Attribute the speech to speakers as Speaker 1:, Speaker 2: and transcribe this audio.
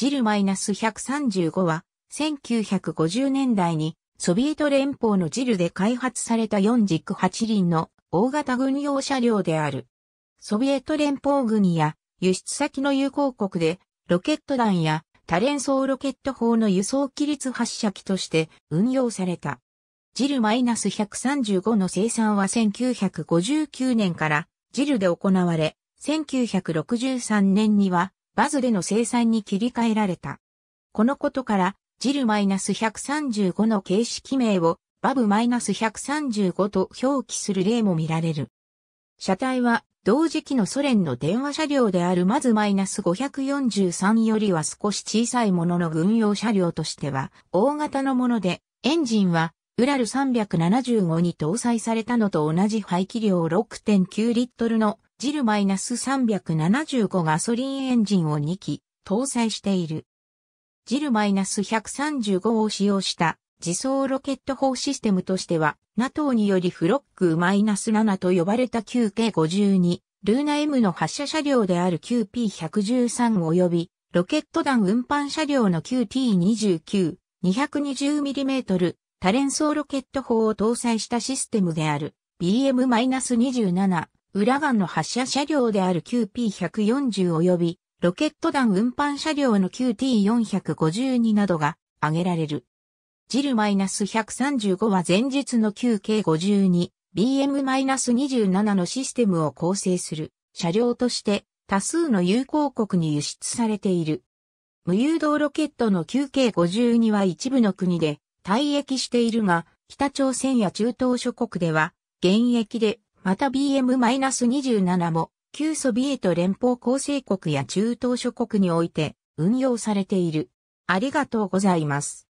Speaker 1: ジル -135 は、1950年代にソビエト連邦のジルで開発された4軸8輪の大型軍用車両である。ソビエト連邦軍や輸出先の友好国でロケット弾や多連装ロケット砲の輸送機律発射機として運用された。ジル -135 の生産は1959年からジルで行われ、1963年にはバズでの生産に切り替えられた。このことから、ジル -135 の形式名をバブ -135 と表記する例も見られる。車体は同時期のソ連の電話車両であるマズ -543 よりは少し小さいものの軍用車両としては大型のもので、エンジンはウラル375に搭載されたのと同じ排気量6.9リットルのジル -375 ガソリンエンジンを2機搭載している。ジル -135 を使用した自走ロケット砲システムとしては、NATO によりフロック -7 と呼ばれた 9K52、ルーナ M の発射車両である 9P113 及び、ロケット弾運搬車両の 9T29、220mm 多連装ロケット砲を搭載したシステムである BM-27 裏ンの発射車両である QP140 及びロケット弾運搬車両の QT452 などが挙げられる。ジル -135 は前日の QK52、BM-27 のシステムを構成する車両として多数の友好国に輸出されている。無誘導ロケットの QK52 は一部の国で退役しているが、北朝鮮や中東諸国では現役でまた BM-27 も旧ソビエト連邦構成国や中東諸国において運用されている。ありがとうございます。